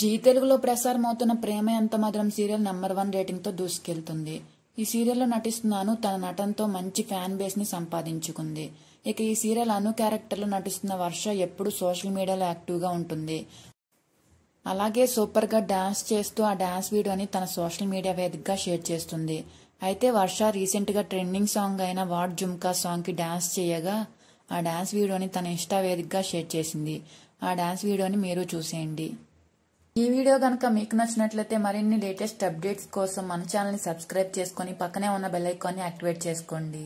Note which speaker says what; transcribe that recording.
Speaker 1: G తెలుగులో ప్రసారం అవుతున్న ప్రేమ ఎంత మాత్రం సీరియల్ నెంబర్ వన్ రేటింగ్తో దూసుకెళ్తుంది ఈ సీరియల్లో నటిస్తున్నాను తన నటనతో మంచి ఫ్యాన్ బేస్ని సంపాదించుకుంది ఇక ఈ సీరియల్ అను క్యారెక్టర్లో నటిస్తున్న వర్ష ఎప్పుడు సోషల్ మీడియాలో యాక్టివ్గా ఉంటుంది అలాగే సూపర్గా డాన్స్ చేస్తూ ఆ డాన్స్ వీడియోని తన సోషల్ మీడియా వేదికగా షేర్ చేస్తుంది అయితే వర్ష రీసెంట్గా ట్రెండింగ్ సాంగ్ అయిన వాట్ జుమ్కా సాంగ్కి డాన్స్ చేయగా ఆ డాన్స్ వీడియోని తన ఇష్ట వేదికగా షేర్ చేసింది ఆ డాన్స్ వీడియోని మీరు చూసేయండి ఈ వీడియో కనుక మీకు నచ్చినట్లయితే మరిన్ని లేటెస్ట్ అప్డేట్స్ కోసం మన ఛానల్ని సబ్స్క్రైబ్ చేసుకుని పక్కనే ఉన్న బెల్ ఐకాన్ని యాక్టివేట్ చేసుకోండి